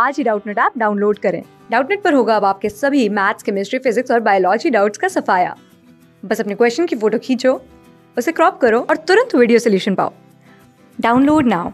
आज ही Doubtnut app download करें डाउटनेट पर होगा अब आपके सभी मैथ्स केमिस्ट्री फिजिक्स और बायोलॉजी डाउट्स का सफाया बस अपने क्वेश्चन की फोटो खींचो उसे क्रॉप करो और तुरंत वीडियो सोल्यूशन पाओ download now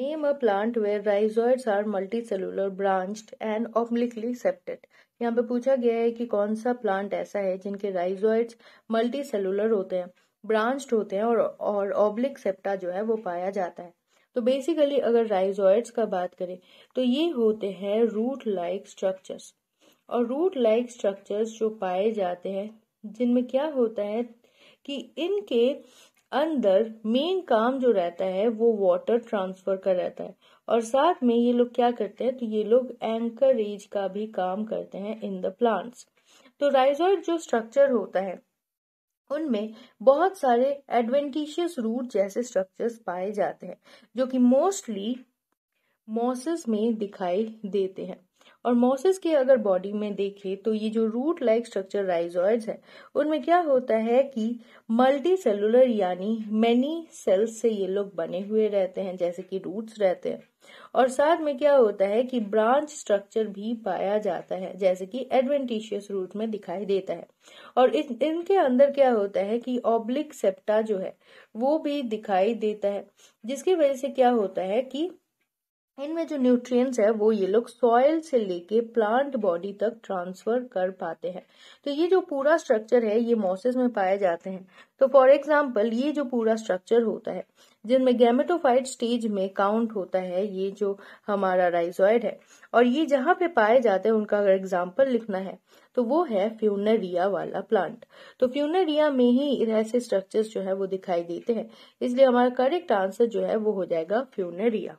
name a plant where rhizoids are multicellular branched and obliquely septate यहाँ पे पूछा गया है कि कौन सा प्लांट ऐसा है जिनके राइजॉइड्स मल्टी सेलुलर होते हैं ब्रांच्ड होते हैं और और ऑब्लिक सेप्टा जो है वो पाया जाता है तो बेसिकली अगर राइजोइड्स का बात करें तो ये होते हैं रूट लाइक स्ट्रक्चर्स और रूट लाइक स्ट्रक्चर्स जो पाए जाते हैं जिनमें क्या होता है कि इनके अंदर मेन काम जो रहता है वो वाटर ट्रांसफर का रहता है और साथ में ये लोग क्या करते हैं तो ये लोग एंकरेज का भी काम करते हैं इन द प्लांट्स तो राइजॉयड जो स्ट्रक्चर होता है उनमें बहुत सारे एडवेंटिशियस रूट जैसे स्ट्रक्चर्स पाए जाते हैं जो कि मोस्टली मॉसेस में दिखाई देते हैं और मोसेस के अगर बॉडी में देखें तो ये जो रूट लाइक स्ट्रक्चर राइजॉइड्स है उनमें क्या होता है कि मल्टी सेलुलर यानी मेनी सेल्स से ये लोग बने हुए रहते हैं जैसे कि रूट्स रहते हैं और साथ में क्या होता है कि ब्रांच स्ट्रक्चर भी पाया जाता है जैसे कि एडवेंटिशियस रूट में दिखाई देता है और इन, इनके अंदर क्या होता है कि ऑब्लिक सेप्टा जो है वो भी दिखाई देता है जिसकी वजह से क्या होता है कि इनमें जो न्यूट्रिएंट्स है वो ये लोग सॉयल से लेके प्लांट बॉडी तक ट्रांसफर कर पाते हैं तो ये जो पूरा स्ट्रक्चर है ये मॉसेस में पाए जाते हैं तो फॉर एग्जांपल ये जो पूरा स्ट्रक्चर होता है जिनमें गैमेटोफाइट स्टेज में काउंट होता है ये जो हमारा राइजॉइड है और ये जहां पे पाए जाते हैं उनका अगर एग्जाम्पल लिखना है तो वो है फ्यूनरिया वाला प्लांट तो फ्यूनरिया में ही ऐसे स्ट्रक्चर जो है वो दिखाई देते हैं इसलिए हमारा करेक्ट आंसर जो है वो हो जाएगा फ्यूनरिया